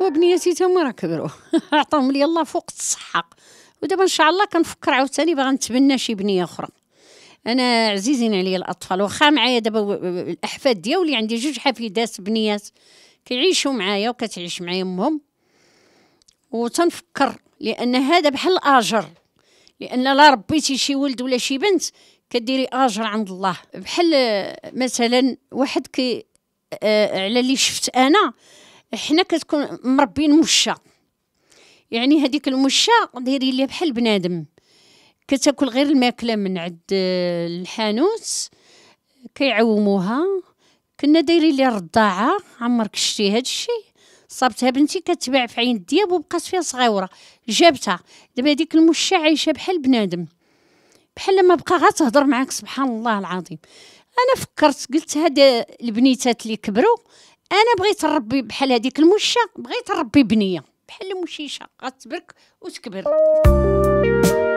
وبنيتي هما راه كبروا عطاهم لي الله فوق الصحه ودابا ان شاء الله كنفكر عاوتاني باغا نتبنى شي بنيه اخرى انا عزيزين عليا الاطفال واخا معايا دابا الاحفاد ديالي عندي جوج حفيدات بنيات كيعيشوا معايا وكتعيش معايا امهم وتنفكر لان هذا بحال الاجر لان لا ربيتي شي ولد ولا شي بنت كديري اجر عند الله بحال مثلا واحد كي آه على اللي شفت انا حنا كتكون مربين مشه يعني هذيك المشه ديري ليها بحال بنادم كتاكل غير الماكله من عند آه، الحانوت كيعوموها كنا دايرين ليها رضاعه عمرك شتي هاد الشيء صابتها بنتي كتباع في عين الدياب وبقات فيها صغيوره جابتها دابا هذيك المشه عايشه بحال بنادم بحال ما بقى غا تهضر معاك سبحان الله العظيم انا فكرت قلت هاد البنيتات اللي كبروا انا بغيت نربي بحال هذيك المشه بغيت نربي بنيه بحال المشيشه غتبرك وتكبر